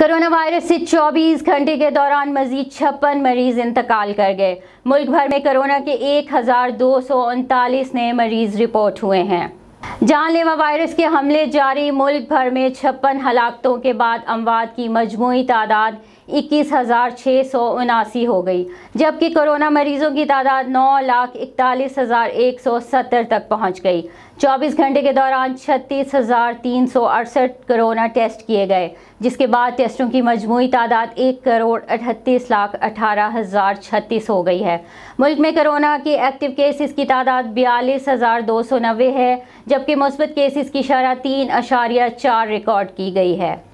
corona virus से 24 घंटे के दौरान मजीद छप्पन मरीज इंतकाल कर गए मुल्क भर में कोरोना के एक नए मरीज रिपोर्ट हुए हैं जानलेवा वायरस के हमले जारी मुल्क भर में छप्पन हलाकतों के बाद अमवात की मजमू तादाद इक्कीस हज़ार छः सौ उनासी हो गई जबकि कोरोना मरीज़ों की तादाद नौ लाख इकतालीस हज़ार एक सौ सत्तर तक पहुँच गई चौबीस घंटे के दौरान छत्तीस हज़ार तीन सौ अड़सठ करोना टेस्ट किए गए जिसके बाद टेस्टों की मजमू तादाद एक करोड़ अठतीस लाख अठारह हज़ार छत्तीस हो गई है मुल्क में करोना के एक्टिव केसेस की तादाद बयालीस हज़ार दो सौ नब्बे है जबकि जबकि मुस्बत केसेस की शरह तीन अशारिया चार रिकॉर्ड की गई है